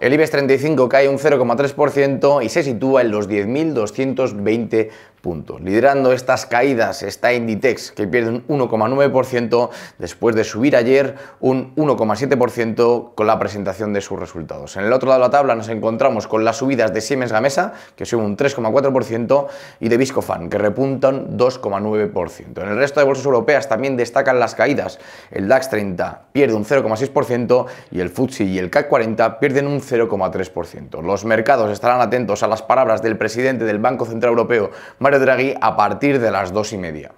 El IBEX 35 cae un 0,3% y se sitúa en los 10.220 Liderando estas caídas está Inditex, que pierde un 1,9% después de subir ayer un 1,7% con la presentación de sus resultados. En el otro lado de la tabla nos encontramos con las subidas de Siemens Gamesa, que sube un 3,4%, y de Viscofan, que repuntan 2,9%. En el resto de bolsas europeas también destacan las caídas. El DAX 30 pierde un 0,6% y el FTSE y el CAC 40 pierden un 0,3%. Los mercados estarán atentos a las palabras del presidente del Banco Central Europeo, de Draghi a partir de las dos y media.